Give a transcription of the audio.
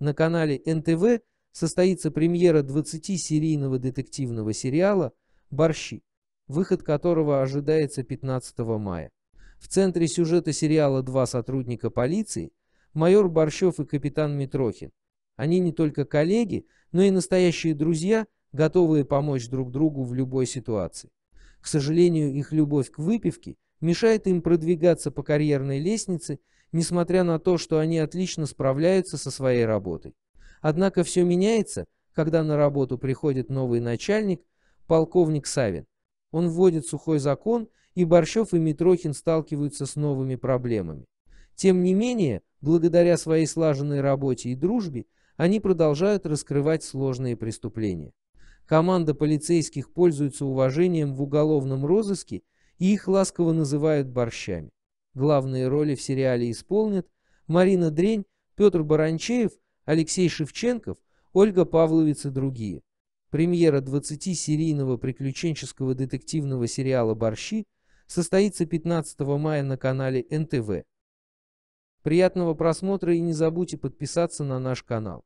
на канале НТВ состоится премьера 20-серийного детективного сериала «Борщи», выход которого ожидается 15 мая. В центре сюжета сериала два сотрудника полиции, майор Борщев и капитан Митрохин. Они не только коллеги, но и настоящие друзья, готовые помочь друг другу в любой ситуации. К сожалению, их любовь к выпивке мешает им продвигаться по карьерной лестнице, несмотря на то, что они отлично справляются со своей работой. Однако все меняется, когда на работу приходит новый начальник, полковник Савин. Он вводит сухой закон, и Борщев и Митрохин сталкиваются с новыми проблемами. Тем не менее, благодаря своей слаженной работе и дружбе, они продолжают раскрывать сложные преступления. Команда полицейских пользуется уважением в уголовном розыске и их ласково называют борщами. Главные роли в сериале исполнят Марина Дрень, Петр Баранчеев, Алексей Шевченков, Ольга Павловец и другие. Премьера 20-серийного приключенческого детективного сериала «Борщи» состоится 15 мая на канале НТВ. Приятного просмотра и не забудьте подписаться на наш канал.